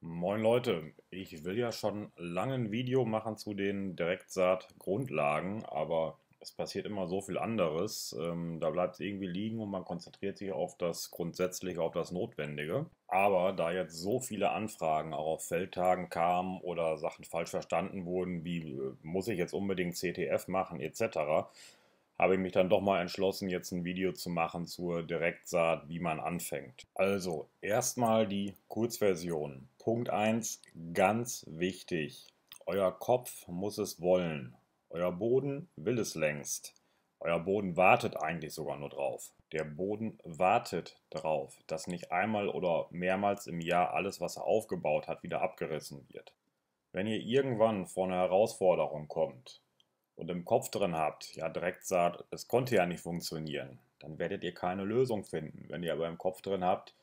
Moin Leute, ich will ja schon lange ein Video machen zu den Direktsaat-Grundlagen, aber es passiert immer so viel anderes. Ähm, da bleibt es irgendwie liegen und man konzentriert sich auf das Grundsätzliche, auf das Notwendige. Aber da jetzt so viele Anfragen auch auf Feldtagen kamen oder Sachen falsch verstanden wurden, wie äh, muss ich jetzt unbedingt CTF machen etc., habe ich mich dann doch mal entschlossen, jetzt ein Video zu machen zur Direktsaat, wie man anfängt. Also erstmal die Kurzversion. Punkt 1, ganz wichtig. Euer Kopf muss es wollen. Euer Boden will es längst. Euer Boden wartet eigentlich sogar nur drauf. Der Boden wartet darauf, dass nicht einmal oder mehrmals im Jahr alles, was er aufgebaut hat, wieder abgerissen wird. Wenn ihr irgendwann vor eine Herausforderung kommt, und im Kopf drin habt, ja direkt sagt, es konnte ja nicht funktionieren, dann werdet ihr keine Lösung finden. Wenn ihr aber im Kopf drin habt,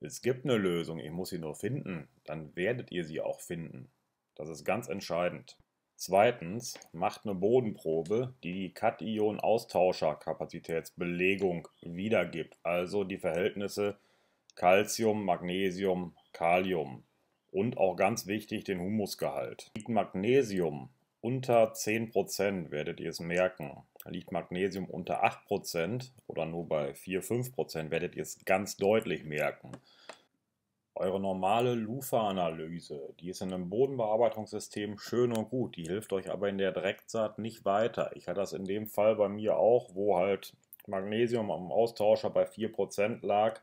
es gibt eine Lösung, ich muss sie nur finden, dann werdet ihr sie auch finden. Das ist ganz entscheidend. Zweitens, macht eine Bodenprobe, die die Cation-Austauscherkapazitätsbelegung wiedergibt, also die Verhältnisse Calcium, Magnesium, Kalium und auch ganz wichtig den Humusgehalt. Magnesium unter 10% werdet ihr es merken. Liegt Magnesium unter 8% oder nur bei 4-5%, werdet ihr es ganz deutlich merken. Eure normale Lufa-Analyse, die ist in einem Bodenbearbeitungssystem schön und gut, die hilft euch aber in der Direktsaat nicht weiter. Ich hatte das in dem Fall bei mir auch, wo halt Magnesium am Austauscher bei 4% lag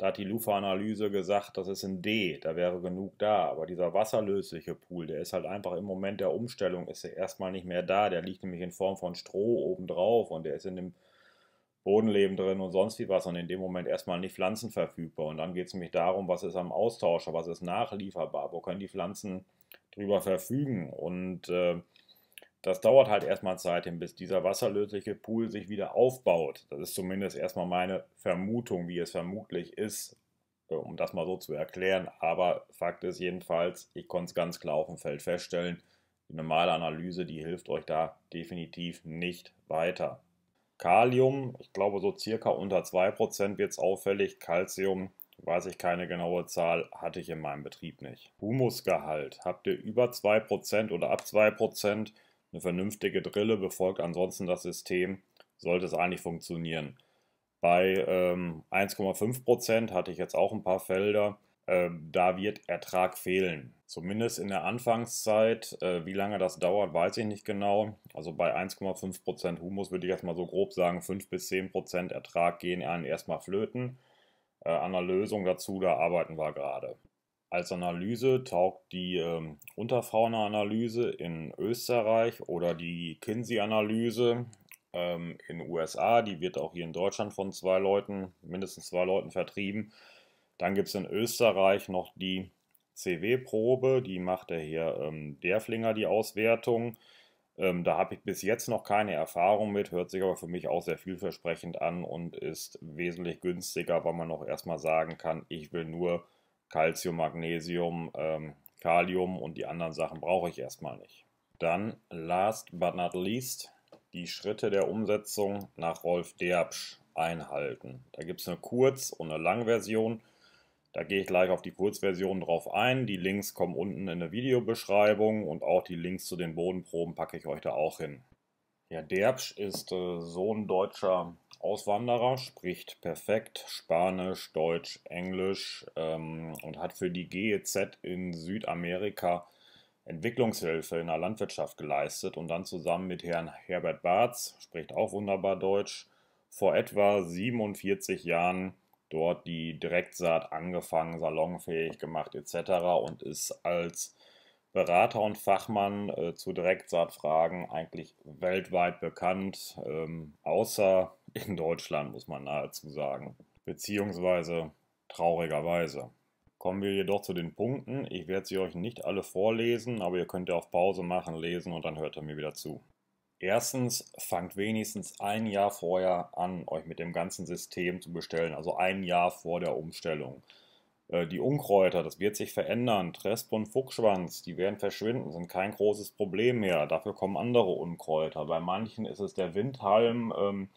da hat die Lufa-Analyse gesagt, das ist ein D, da wäre genug da. Aber dieser wasserlösliche Pool, der ist halt einfach im Moment der Umstellung, ist er erstmal nicht mehr da. Der liegt nämlich in Form von Stroh obendrauf und der ist in dem Bodenleben drin und sonst wie was und in dem Moment erstmal nicht Pflanzen verfügbar. Und dann geht es nämlich darum, was ist am Austauscher, was ist nachlieferbar, wo können die Pflanzen drüber verfügen. Und äh, das dauert halt erstmal Zeit bis dieser wasserlösliche Pool sich wieder aufbaut. Das ist zumindest erstmal meine Vermutung, wie es vermutlich ist, äh, um das mal so zu erklären. Aber Fakt ist jedenfalls, ich konnte es ganz klar auf dem Feld feststellen. Die normale Analyse, die hilft euch da definitiv nicht weiter. Kalium, ich glaube so circa unter 2% wird es auffällig. Calcium, weiß ich keine genaue Zahl, hatte ich in meinem Betrieb nicht. Humusgehalt, habt ihr über 2% oder ab 2%? eine vernünftige Drille befolgt ansonsten das System, sollte es eigentlich funktionieren. Bei ähm, 1,5% hatte ich jetzt auch ein paar Felder. Äh, da wird Ertrag fehlen. Zumindest in der Anfangszeit. Äh, wie lange das dauert, weiß ich nicht genau. Also bei 1,5% Humus würde ich jetzt mal so grob sagen, 5 bis 10% Ertrag gehen einen erstmal flöten. Äh, an der Lösung dazu, da arbeiten wir gerade. Als Analyse taugt die ähm, Unterfrauen-Analyse in Österreich oder die Kinsey-Analyse ähm, in den USA. Die wird auch hier in Deutschland von zwei Leuten, mindestens zwei Leuten vertrieben. Dann gibt es in Österreich noch die CW-Probe, die macht der hier ähm, Derflinger die Auswertung. Ähm, da habe ich bis jetzt noch keine Erfahrung mit, hört sich aber für mich auch sehr vielversprechend an und ist wesentlich günstiger, weil man noch erstmal sagen kann, ich will nur Calcium, Magnesium, ähm, Kalium und die anderen Sachen brauche ich erstmal nicht. Dann, last but not least, die Schritte der Umsetzung nach Rolf Derbsch einhalten. Da gibt es eine Kurz- und eine Langversion. Da gehe ich gleich auf die Kurzversion drauf ein. Die Links kommen unten in der Videobeschreibung und auch die Links zu den Bodenproben packe ich euch da auch hin. Ja, Derbsch ist äh, Sohn deutscher Auswanderer, spricht perfekt Spanisch, Deutsch, Englisch ähm, und hat für die GEZ in Südamerika Entwicklungshilfe in der Landwirtschaft geleistet und dann zusammen mit Herrn Herbert Barz, spricht auch wunderbar Deutsch, vor etwa 47 Jahren dort die Direktsaat angefangen, salonfähig gemacht etc. und ist als Berater und Fachmann äh, zu Direktsaatfragen eigentlich weltweit bekannt, ähm, außer in Deutschland, muss man nahezu sagen, beziehungsweise traurigerweise. Kommen wir jedoch zu den Punkten. Ich werde sie euch nicht alle vorlesen, aber ihr könnt ja auf Pause machen, lesen und dann hört ihr mir wieder zu. Erstens, fangt wenigstens ein Jahr vorher an, euch mit dem ganzen System zu bestellen, also ein Jahr vor der Umstellung. Äh, die Unkräuter, das wird sich verändern. Tresp und Fuchsschwanz, die werden verschwinden, sind kein großes Problem mehr. Dafür kommen andere Unkräuter. Bei manchen ist es der Windhalm. Ähm,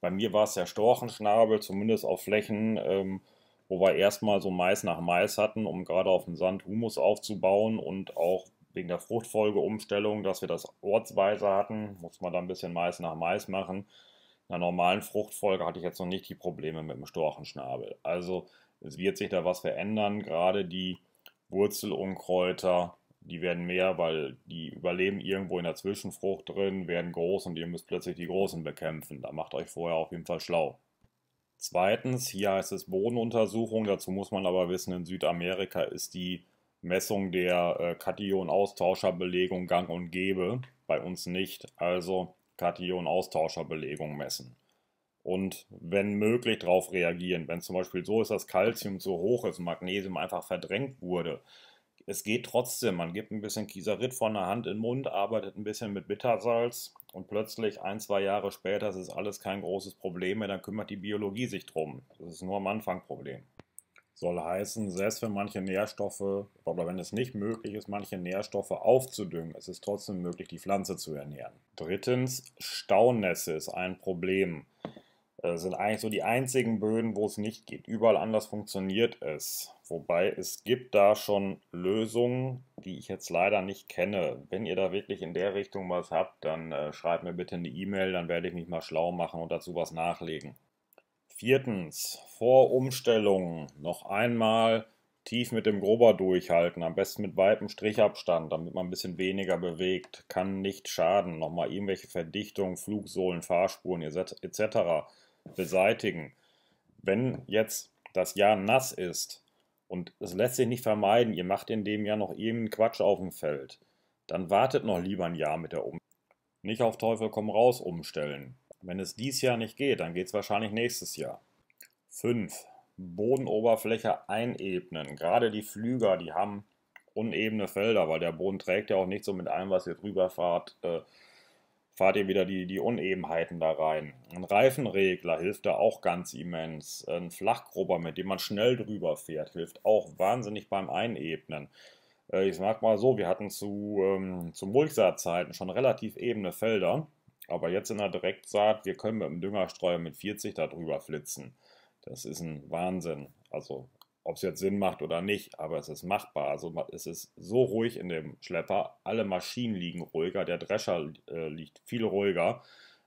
bei mir war es der Storchenschnabel, zumindest auf Flächen, ähm, wo wir erstmal so Mais nach Mais hatten, um gerade auf dem Sand Humus aufzubauen und auch wegen der Fruchtfolgeumstellung, dass wir das ortsweise hatten, muss man da ein bisschen Mais nach Mais machen. In einer normalen Fruchtfolge hatte ich jetzt noch nicht die Probleme mit dem Storchenschnabel. Also es wird sich da was verändern. Gerade die Wurzelunkräuter, die werden mehr, weil die überleben irgendwo in der Zwischenfrucht drin, werden groß und ihr müsst plötzlich die Großen bekämpfen. Da macht euch vorher auf jeden Fall schlau. Zweitens, hier heißt es Bodenuntersuchung. Dazu muss man aber wissen, in Südamerika ist die Messung der äh, Kation-Austausscherbelegung gang und gäbe. Bei uns nicht. Also Kation-Austausscherbelegung messen und wenn möglich darauf reagieren. Wenn zum Beispiel so ist, dass Kalzium so hoch ist, und Magnesium einfach verdrängt wurde. Es geht trotzdem, man gibt ein bisschen Kieserit von der Hand in den Mund, arbeitet ein bisschen mit Bittersalz und plötzlich ein, zwei Jahre später ist alles kein großes Problem mehr, dann kümmert die Biologie sich drum. Das ist nur am Anfang Problem. Soll heißen, selbst wenn manche Nährstoffe, oder wenn es nicht möglich ist, manche Nährstoffe aufzudüngen, es ist trotzdem möglich, die Pflanze zu ernähren. Drittens, Staunässe ist ein Problem. Äh, sind eigentlich so die einzigen Böden, wo es nicht geht. Überall anders funktioniert es. Wobei es gibt da schon Lösungen, die ich jetzt leider nicht kenne. Wenn ihr da wirklich in der Richtung was habt, dann äh, schreibt mir bitte eine E-Mail, dann werde ich mich mal schlau machen und dazu was nachlegen. Viertens, vor Umstellungen noch einmal tief mit dem Grober durchhalten, am besten mit weitem Strichabstand, damit man ein bisschen weniger bewegt, kann nicht schaden. Nochmal irgendwelche Verdichtungen, Flugsohlen, Fahrspuren etc beseitigen. Wenn jetzt das Jahr nass ist und es lässt sich nicht vermeiden, ihr macht in dem Jahr noch irgendeinen Quatsch auf dem Feld, dann wartet noch lieber ein Jahr mit der Umstellung. Nicht auf Teufel komm raus umstellen. Wenn es dies Jahr nicht geht, dann geht es wahrscheinlich nächstes Jahr. 5. Bodenoberfläche einebnen. Gerade die Flüger, die haben unebene Felder, weil der Boden trägt ja auch nicht so mit allem, was ihr drüber fahrt, äh, fahrt ihr wieder die, die Unebenheiten da rein. Ein Reifenregler hilft da auch ganz immens. Ein Flachgrubber, mit dem man schnell drüber fährt, hilft auch wahnsinnig beim Einebnen. Äh, ich sag mal so, wir hatten zu, ähm, zu Mulchsaatzeiten schon relativ ebene Felder, aber jetzt in der Direktsaat, wir können mit dem Düngerstreuer mit 40 da drüber flitzen. Das ist ein Wahnsinn. Also ob es jetzt Sinn macht oder nicht, aber es ist machbar. Also es ist so ruhig in dem Schlepper, alle Maschinen liegen ruhiger, der Drescher äh, liegt viel ruhiger.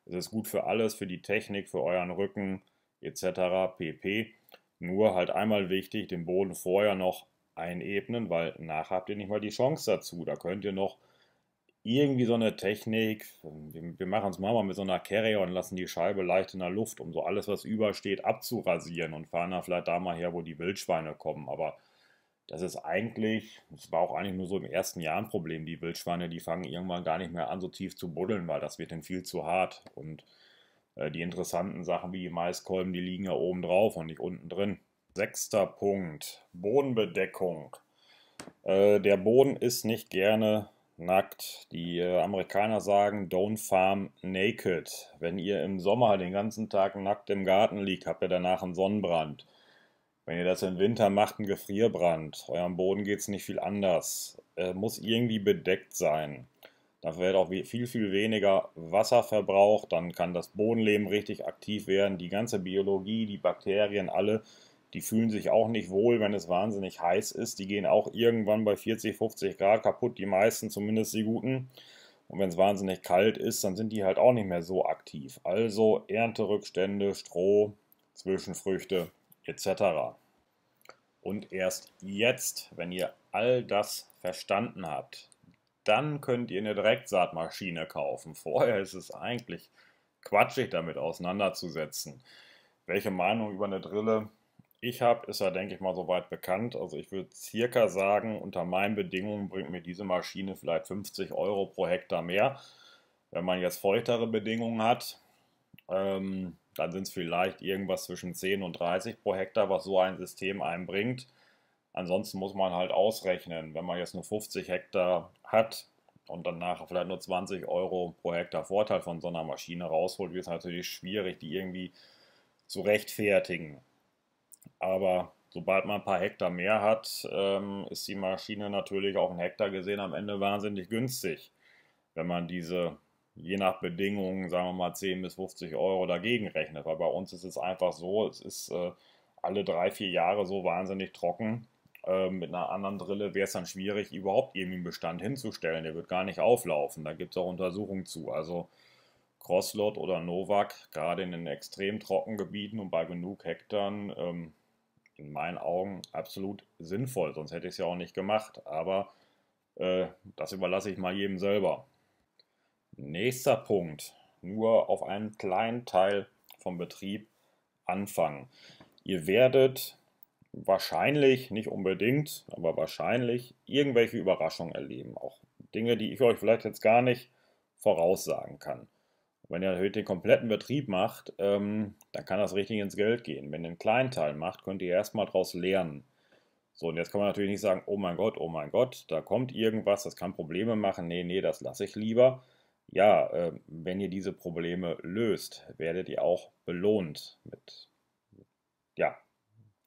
Es ist gut für alles, für die Technik, für euren Rücken etc. pp. Nur halt einmal wichtig, den Boden vorher noch einebnen, weil nachher habt ihr nicht mal die Chance dazu. Da könnt ihr noch irgendwie so eine Technik, wir, wir machen es mal mit so einer Carrier und lassen die Scheibe leicht in der Luft, um so alles, was übersteht, abzurasieren und fahren dann vielleicht da mal her, wo die Wildschweine kommen. Aber das ist eigentlich, das war auch eigentlich nur so im ersten Jahr ein Problem. Die Wildschweine, die fangen irgendwann gar nicht mehr an, so tief zu buddeln, weil das wird dann viel zu hart. Und äh, die interessanten Sachen wie die Maiskolben, die liegen ja oben drauf und nicht unten drin. Sechster Punkt, Bodenbedeckung. Äh, der Boden ist nicht gerne nackt. Die äh, Amerikaner sagen, don't farm naked. Wenn ihr im Sommer den ganzen Tag nackt im Garten liegt, habt ihr danach einen Sonnenbrand. Wenn ihr das im Winter macht, einen Gefrierbrand. Eurem Boden geht es nicht viel anders. Er muss irgendwie bedeckt sein. Dafür wird auch viel, viel weniger Wasser verbraucht. Dann kann das Bodenleben richtig aktiv werden. Die ganze Biologie, die Bakterien, alle die fühlen sich auch nicht wohl, wenn es wahnsinnig heiß ist. Die gehen auch irgendwann bei 40, 50 Grad kaputt, die meisten, zumindest die guten. Und wenn es wahnsinnig kalt ist, dann sind die halt auch nicht mehr so aktiv. Also Ernterückstände, Stroh, Zwischenfrüchte etc. Und erst jetzt, wenn ihr all das verstanden habt, dann könnt ihr eine Direktsaatmaschine kaufen. Vorher ist es eigentlich quatschig, damit auseinanderzusetzen. Welche Meinung über eine Drille ich habe, ist ja, denke ich mal, soweit bekannt. Also ich würde circa sagen, unter meinen Bedingungen bringt mir diese Maschine vielleicht 50 Euro pro Hektar mehr. Wenn man jetzt feuchtere Bedingungen hat, ähm, dann sind es vielleicht irgendwas zwischen 10 und 30 pro Hektar, was so ein System einbringt. Ansonsten muss man halt ausrechnen, wenn man jetzt nur 50 Hektar hat und dann nachher vielleicht nur 20 Euro pro Hektar Vorteil von so einer Maschine rausholt, wird es natürlich schwierig, die irgendwie zu rechtfertigen aber sobald man ein paar Hektar mehr hat, ähm, ist die Maschine natürlich auch ein Hektar gesehen am Ende wahnsinnig günstig, wenn man diese je nach Bedingungen, sagen wir mal 10 bis 50 Euro dagegen rechnet. Weil bei uns ist es einfach so, es ist äh, alle drei, vier Jahre so wahnsinnig trocken. Äh, mit einer anderen Drille wäre es dann schwierig, überhaupt irgendwie einen Bestand hinzustellen. Der wird gar nicht auflaufen. Da gibt es auch Untersuchungen zu. Also Crosslot oder Novak, gerade in den extrem trockenen Gebieten und bei genug Hektaren, ähm, in meinen Augen absolut sinnvoll, sonst hätte ich es ja auch nicht gemacht. Aber äh, das überlasse ich mal jedem selber. Nächster Punkt, nur auf einen kleinen Teil vom Betrieb anfangen. Ihr werdet wahrscheinlich, nicht unbedingt, aber wahrscheinlich irgendwelche Überraschungen erleben. Auch Dinge, die ich euch vielleicht jetzt gar nicht voraussagen kann. Wenn ihr natürlich den kompletten Betrieb macht, ähm, dann kann das richtig ins Geld gehen. Wenn ihr einen kleinen Teil macht, könnt ihr erstmal daraus lernen. So, und jetzt kann man natürlich nicht sagen, oh mein Gott, oh mein Gott, da kommt irgendwas, das kann Probleme machen. Nee, nee, das lasse ich lieber. Ja, äh, wenn ihr diese Probleme löst, werdet ihr auch belohnt mit ja,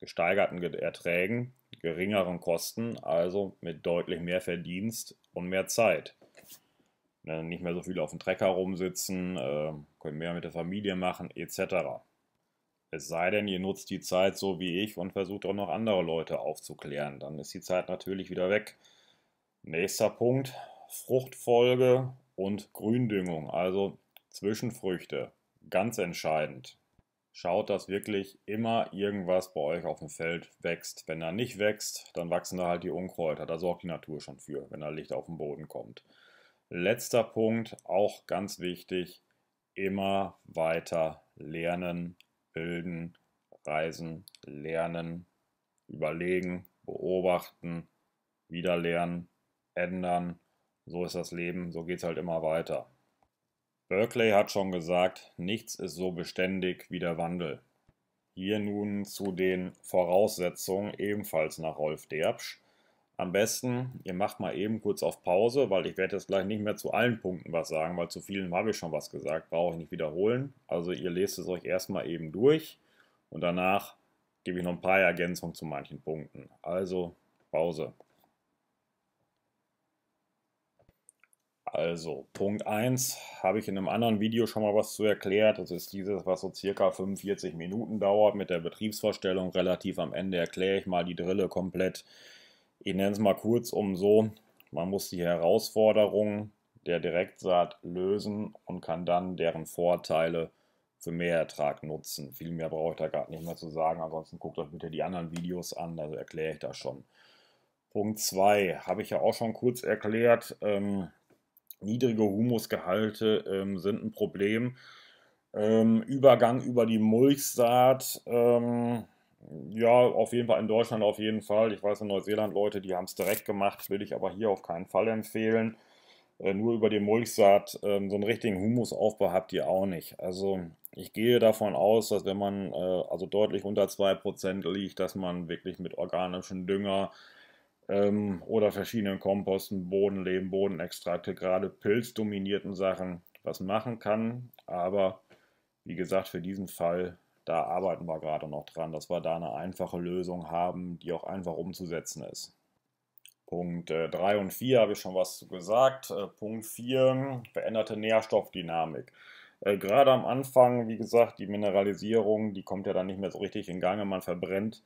gesteigerten Erträgen, geringeren Kosten, also mit deutlich mehr Verdienst und mehr Zeit dann ne, nicht mehr so viel auf dem Trecker rumsitzen, ähm, können mehr mit der Familie machen, etc. Es sei denn, ihr nutzt die Zeit so wie ich und versucht auch noch andere Leute aufzuklären. Dann ist die Zeit natürlich wieder weg. Nächster Punkt, Fruchtfolge und Gründüngung, also Zwischenfrüchte. Ganz entscheidend. Schaut, dass wirklich immer irgendwas bei euch auf dem Feld wächst. Wenn er nicht wächst, dann wachsen da halt die Unkräuter. Da sorgt die Natur schon für, wenn da Licht auf den Boden kommt. Letzter Punkt, auch ganz wichtig, immer weiter lernen, bilden, reisen, lernen, überlegen, beobachten, wieder lernen, ändern. So ist das Leben, so geht es halt immer weiter. Berkeley hat schon gesagt, nichts ist so beständig wie der Wandel. Hier nun zu den Voraussetzungen ebenfalls nach Rolf Derbsch. Am besten, ihr macht mal eben kurz auf Pause, weil ich werde jetzt gleich nicht mehr zu allen Punkten was sagen, weil zu vielen habe ich schon was gesagt, brauche ich nicht wiederholen. Also ihr lest es euch erstmal eben durch und danach gebe ich noch ein paar Ergänzungen zu manchen Punkten. Also Pause. Also, Punkt 1 habe ich in einem anderen Video schon mal was zu erklärt. Das ist dieses, was so circa 45 Minuten dauert mit der Betriebsvorstellung. Relativ am Ende erkläre ich mal die Drille komplett ich nenne es mal kurz um so, man muss die Herausforderungen der Direktsaat lösen und kann dann deren Vorteile für mehr Ertrag nutzen. Viel mehr brauche ich da gerade nicht mehr zu sagen, ansonsten guckt euch bitte die anderen Videos an, da also erkläre ich das schon. Punkt 2 habe ich ja auch schon kurz erklärt. Ähm, niedrige Humusgehalte ähm, sind ein Problem. Ähm, Übergang über die Mulchsaat ähm, ja, auf jeden Fall in Deutschland auf jeden Fall. Ich weiß in Neuseeland Leute, die haben es direkt gemacht, will ich aber hier auf keinen Fall empfehlen. Äh, nur über die Mulchsaat, ähm, so einen richtigen Humusaufbau habt ihr auch nicht. Also ich gehe davon aus, dass wenn man äh, also deutlich unter 2% liegt, dass man wirklich mit organischem Dünger ähm, oder verschiedenen Komposten, Bodenleben, Bodenextrakte, gerade pilzdominierten Sachen was machen kann. Aber wie gesagt, für diesen Fall da arbeiten wir gerade noch dran, dass wir da eine einfache Lösung haben, die auch einfach umzusetzen ist. Punkt 3 äh, und 4 habe ich schon was gesagt. Äh, Punkt 4, veränderte Nährstoffdynamik. Äh, gerade am Anfang, wie gesagt, die Mineralisierung, die kommt ja dann nicht mehr so richtig in Gange. Man verbrennt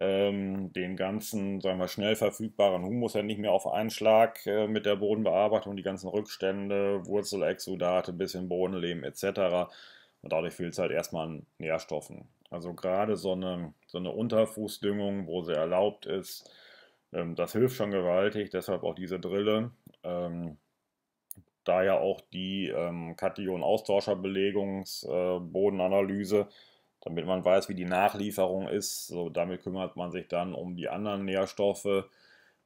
ähm, den ganzen, sagen wir, schnell verfügbaren Humus ja nicht mehr auf einen Schlag mit der Bodenbearbeitung, die ganzen Rückstände, Wurzelexudate, bisschen Bodenleben etc. Und dadurch fehlt es halt erstmal an Nährstoffen. Also gerade so eine, so eine Unterfußdüngung, wo sie erlaubt ist, ähm, das hilft schon gewaltig, deshalb auch diese Drille. Ähm, da ja auch die ähm, Kation-Austauscher-Belegungsbodenanalyse, damit man weiß, wie die Nachlieferung ist. So, damit kümmert man sich dann um die anderen Nährstoffe.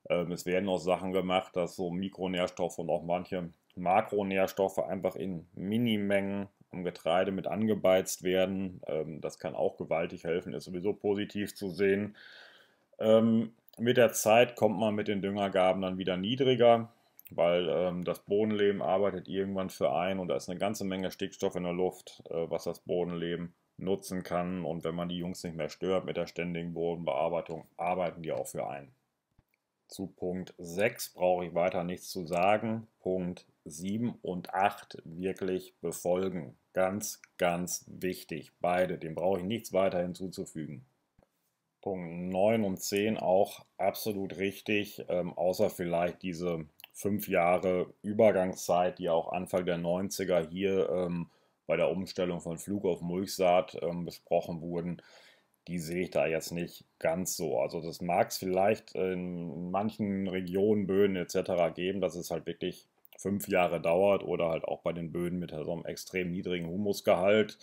Ähm, es werden auch Sachen gemacht, dass so Mikronährstoffe und auch manche Makronährstoffe einfach in Minimengen am Getreide mit angebeizt werden. Ähm, das kann auch gewaltig helfen, ist sowieso positiv zu sehen. Ähm, mit der Zeit kommt man mit den Düngergaben dann wieder niedriger, weil ähm, das Bodenleben arbeitet irgendwann für ein und da ist eine ganze Menge Stickstoff in der Luft, äh, was das Bodenleben nutzen kann. Und wenn man die Jungs nicht mehr stört mit der ständigen Bodenbearbeitung, arbeiten die auch für ein. Zu Punkt 6 brauche ich weiter nichts zu sagen. Punkt 7 und 8 wirklich befolgen. Ganz, ganz wichtig. Beide, dem brauche ich nichts weiter hinzuzufügen. Punkt 9 und 10 auch absolut richtig, ähm, außer vielleicht diese 5 Jahre Übergangszeit, die auch Anfang der 90er hier ähm, bei der Umstellung von Flug auf Mulchsaat ähm, besprochen wurden, die sehe ich da jetzt nicht ganz so. Also das mag es vielleicht in manchen Regionen, Böden etc. geben, dass es halt wirklich fünf Jahre dauert oder halt auch bei den Böden mit so einem extrem niedrigen Humusgehalt.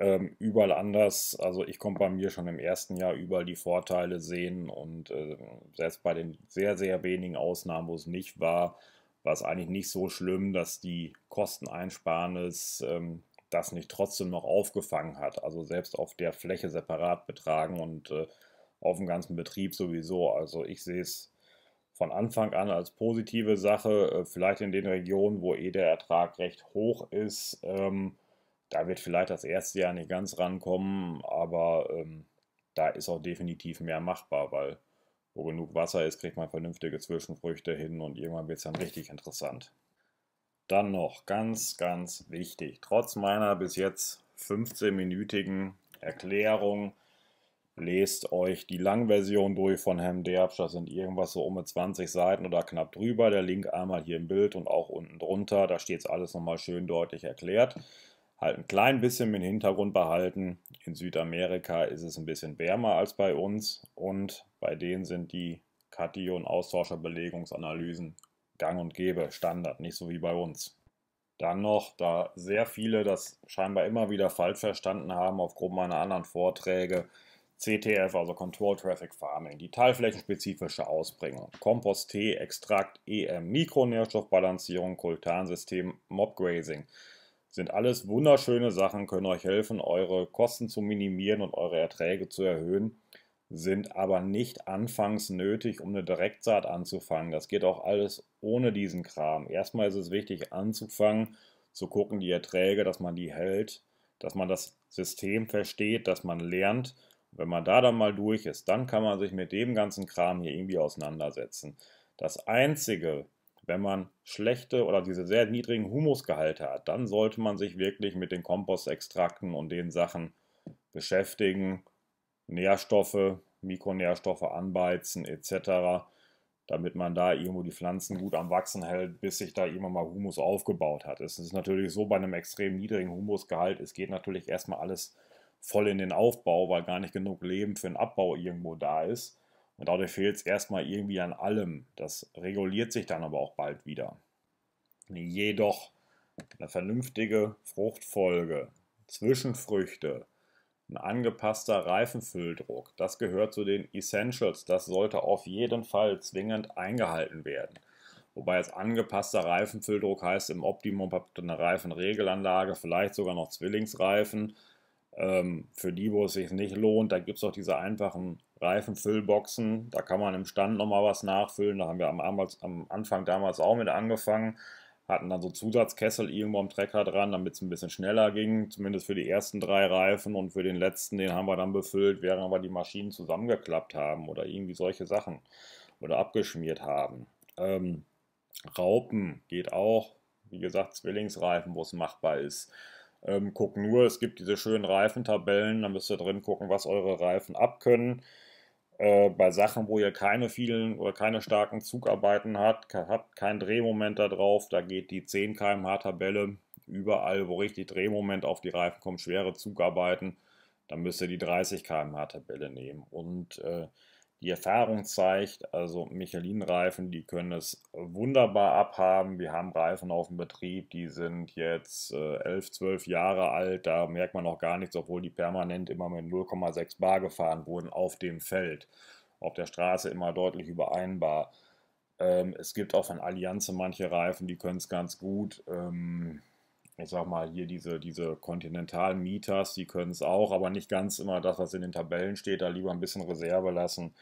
Ähm, überall anders, also ich konnte bei mir schon im ersten Jahr überall die Vorteile sehen und äh, selbst bei den sehr, sehr wenigen Ausnahmen, wo es nicht war, war es eigentlich nicht so schlimm, dass die Kosteneinsparnis ähm, das nicht trotzdem noch aufgefangen hat. Also selbst auf der Fläche separat betragen und äh, auf dem ganzen Betrieb sowieso. Also ich sehe es von Anfang an als positive Sache. Äh, vielleicht in den Regionen, wo eh der Ertrag recht hoch ist, ähm, da wird vielleicht das erste Jahr nicht ganz rankommen, aber ähm, da ist auch definitiv mehr machbar, weil wo genug Wasser ist, kriegt man vernünftige Zwischenfrüchte hin und irgendwann wird es dann richtig interessant. Dann noch ganz, ganz wichtig, trotz meiner bis jetzt 15-minütigen Erklärung, Lest euch die Langversion durch von Herrn Derbsch, das sind irgendwas so um mit 20 Seiten oder knapp drüber. Der Link einmal hier im Bild und auch unten drunter, da steht es alles nochmal schön deutlich erklärt. Halt ein klein bisschen im Hintergrund behalten. In Südamerika ist es ein bisschen wärmer als bei uns und bei denen sind die kation belegungsanalysen gang und gäbe, Standard, nicht so wie bei uns. Dann noch, da sehr viele das scheinbar immer wieder falsch verstanden haben aufgrund meiner anderen Vorträge, CTF, also Control Traffic Farming, die teilflächenspezifische Ausbringung, Kompost T, Extrakt EM, Mikronährstoffbalancierung, Kultansystem, Mobgrazing sind alles wunderschöne Sachen, können euch helfen, eure Kosten zu minimieren und eure Erträge zu erhöhen, sind aber nicht anfangs nötig, um eine Direktsaat anzufangen. Das geht auch alles ohne diesen Kram. Erstmal ist es wichtig anzufangen, zu gucken, die Erträge, dass man die hält, dass man das System versteht, dass man lernt, wenn man da dann mal durch ist, dann kann man sich mit dem ganzen Kram hier irgendwie auseinandersetzen. Das Einzige, wenn man schlechte oder diese sehr niedrigen Humusgehalte hat, dann sollte man sich wirklich mit den Kompostextrakten und den Sachen beschäftigen, Nährstoffe, Mikronährstoffe anbeizen etc., damit man da irgendwo die Pflanzen gut am Wachsen hält, bis sich da irgendwann mal Humus aufgebaut hat. Es ist natürlich so bei einem extrem niedrigen Humusgehalt, es geht natürlich erstmal alles voll in den Aufbau, weil gar nicht genug Leben für den Abbau irgendwo da ist. Und dadurch fehlt es erstmal irgendwie an allem. Das reguliert sich dann aber auch bald wieder. Jedoch eine vernünftige Fruchtfolge, Zwischenfrüchte, ein angepasster Reifenfülldruck, das gehört zu den Essentials. Das sollte auf jeden Fall zwingend eingehalten werden. Wobei jetzt angepasster Reifenfülldruck heißt, im Optimum habt ihr eine Reifenregelanlage, vielleicht sogar noch Zwillingsreifen. Ähm, für die, wo es sich nicht lohnt, da gibt es auch diese einfachen Reifenfüllboxen. Da kann man im Stand nochmal was nachfüllen. Da haben wir am, am, Anfang damals auch mit angefangen. Hatten dann so Zusatzkessel irgendwo am Trecker dran, damit es ein bisschen schneller ging. Zumindest für die ersten drei Reifen und für den letzten, den haben wir dann befüllt, während wir die Maschinen zusammengeklappt haben oder irgendwie solche Sachen oder abgeschmiert haben. Ähm, Raupen geht auch. Wie gesagt, Zwillingsreifen, wo es machbar ist ähm, guck nur, es gibt diese schönen Reifentabellen, da müsst ihr drin gucken, was eure Reifen abkönnen. Äh, bei Sachen, wo ihr keine vielen oder keine starken Zugarbeiten habt, habt kein Drehmoment da drauf, da geht die 10 km/h Tabelle überall, wo richtig Drehmoment auf die Reifen kommt, schwere Zugarbeiten, dann müsst ihr die 30 km/h Tabelle nehmen. Und äh, die Erfahrung zeigt, also Michelin-Reifen, die können es äh, wunderbar abhaben. Wir haben Reifen auf dem Betrieb, die sind jetzt 11, äh, 12 Jahre alt. Da merkt man auch gar nichts, obwohl die permanent immer mit 0,6 bar gefahren wurden auf dem Feld. Auf der Straße immer deutlich über 1 bar. Ähm, es gibt auch von Allianz manche Reifen, die können es ganz gut. Ähm, ich sag mal, hier diese, diese kontinentalen Mieters, die können es auch, aber nicht ganz immer das, was in den Tabellen steht, da lieber ein bisschen Reserve lassen.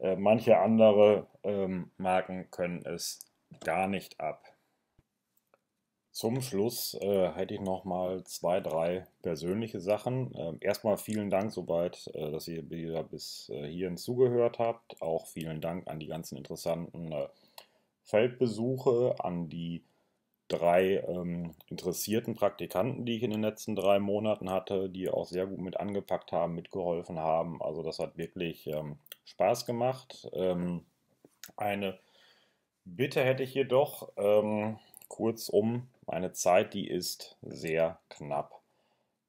Äh, manche andere ähm, Marken können es gar nicht ab. Zum Schluss äh, hätte ich noch mal zwei, drei persönliche Sachen. Ähm, erstmal vielen Dank soweit, äh, dass ihr wieder bis äh, hierhin zugehört habt. Auch vielen Dank an die ganzen interessanten äh, Feldbesuche, an die drei ähm, interessierten Praktikanten, die ich in den letzten drei Monaten hatte, die auch sehr gut mit angepackt haben, mitgeholfen haben. Also das hat wirklich ähm, Spaß gemacht. Ähm, eine Bitte hätte ich jedoch, ähm, kurzum, meine Zeit, die ist sehr knapp.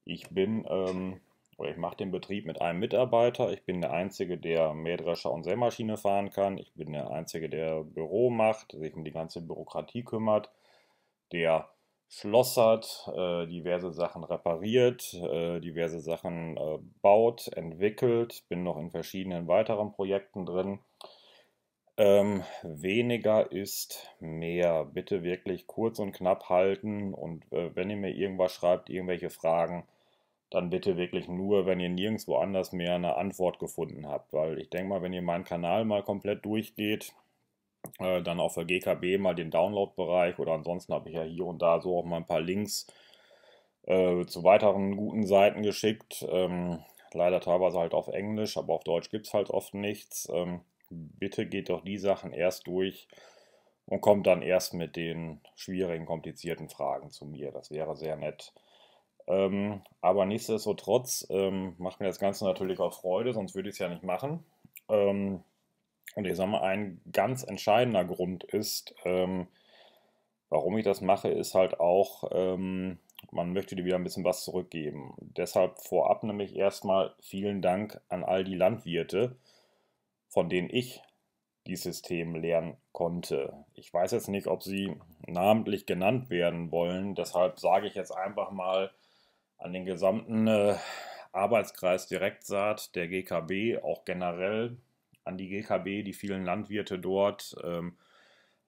Ich bin, ähm, oder ich mache den Betrieb mit einem Mitarbeiter. Ich bin der Einzige, der Mähdrescher und Sämaschine fahren kann. Ich bin der Einzige, der Büro macht, sich um die ganze Bürokratie kümmert der schlossert, äh, diverse Sachen repariert, äh, diverse Sachen äh, baut, entwickelt, bin noch in verschiedenen weiteren Projekten drin. Ähm, weniger ist mehr. Bitte wirklich kurz und knapp halten und äh, wenn ihr mir irgendwas schreibt, irgendwelche Fragen, dann bitte wirklich nur, wenn ihr nirgendwo anders mehr eine Antwort gefunden habt, weil ich denke mal, wenn ihr meinen Kanal mal komplett durchgeht, äh, dann auf der GKB mal den Download-Bereich oder ansonsten habe ich ja hier und da so auch mal ein paar Links äh, zu weiteren guten Seiten geschickt. Ähm, leider teilweise halt auf Englisch, aber auf Deutsch gibt es halt oft nichts. Ähm, bitte geht doch die Sachen erst durch und kommt dann erst mit den schwierigen, komplizierten Fragen zu mir. Das wäre sehr nett. Ähm, aber nichtsdestotrotz ähm, macht mir das Ganze natürlich auch Freude, sonst würde ich es ja nicht machen. Ähm, und ich sage mal, ein ganz entscheidender Grund ist, ähm, warum ich das mache, ist halt auch, ähm, man möchte dir wieder ein bisschen was zurückgeben. Deshalb vorab nämlich erstmal vielen Dank an all die Landwirte, von denen ich dieses System lernen konnte. Ich weiß jetzt nicht, ob sie namentlich genannt werden wollen. Deshalb sage ich jetzt einfach mal an den gesamten äh, Arbeitskreis Direktsaat der GKB, auch generell an die GKB, die vielen Landwirte dort, ähm,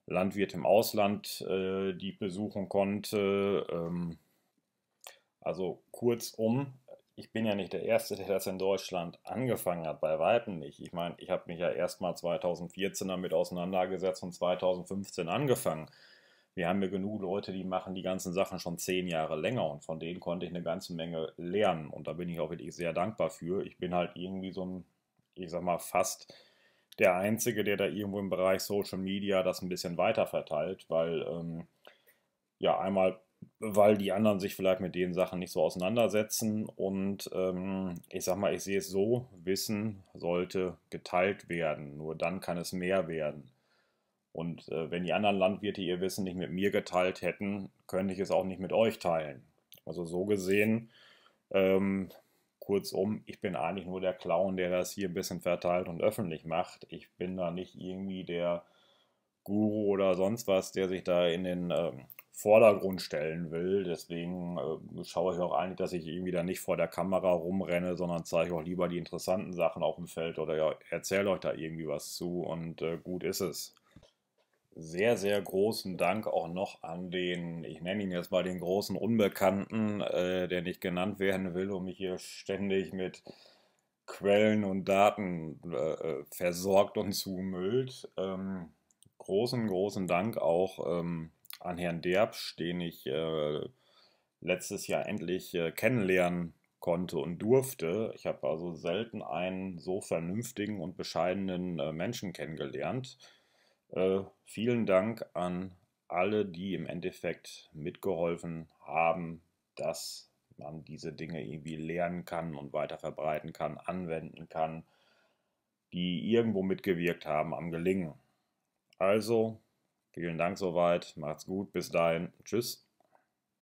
Landwirte im Ausland, äh, die ich besuchen konnte. Ähm, also kurzum, ich bin ja nicht der Erste, der das in Deutschland angefangen hat, bei Weitem nicht. Ich meine, ich habe mich ja erst mal 2014 damit auseinandergesetzt und 2015 angefangen. Wir haben ja genug Leute, die machen die ganzen Sachen schon zehn Jahre länger und von denen konnte ich eine ganze Menge lernen und da bin ich auch wirklich sehr dankbar für. Ich bin halt irgendwie so ein ich sag mal, fast der Einzige, der da irgendwo im Bereich Social Media das ein bisschen weiter verteilt, weil ähm, ja einmal, weil die anderen sich vielleicht mit den Sachen nicht so auseinandersetzen und ähm, ich sag mal, ich sehe es so, Wissen sollte geteilt werden, nur dann kann es mehr werden. Und äh, wenn die anderen Landwirte ihr Wissen nicht mit mir geteilt hätten, könnte ich es auch nicht mit euch teilen. Also so gesehen ähm, Kurzum, ich bin eigentlich nur der Clown, der das hier ein bisschen verteilt und öffentlich macht. Ich bin da nicht irgendwie der Guru oder sonst was, der sich da in den ähm, Vordergrund stellen will. Deswegen äh, schaue ich auch eigentlich, dass ich irgendwie da nicht vor der Kamera rumrenne, sondern zeige auch lieber die interessanten Sachen auf dem Feld oder ja, erzähle euch da irgendwie was zu und äh, gut ist es sehr, sehr großen Dank auch noch an den, ich nenne ihn jetzt mal den großen Unbekannten, äh, der nicht genannt werden will und mich hier ständig mit Quellen und Daten äh, äh versorgt und zumüllt. Ähm, großen, großen Dank auch ähm, an Herrn Derbsch, den ich äh, letztes Jahr endlich äh, kennenlernen konnte und durfte. Ich habe also selten einen so vernünftigen und bescheidenen äh, Menschen kennengelernt. Äh, vielen Dank an alle, die im Endeffekt mitgeholfen haben, dass man diese Dinge irgendwie lernen kann und weiter verbreiten kann, anwenden kann, die irgendwo mitgewirkt haben am Gelingen. Also, vielen Dank soweit, macht's gut, bis dahin, tschüss.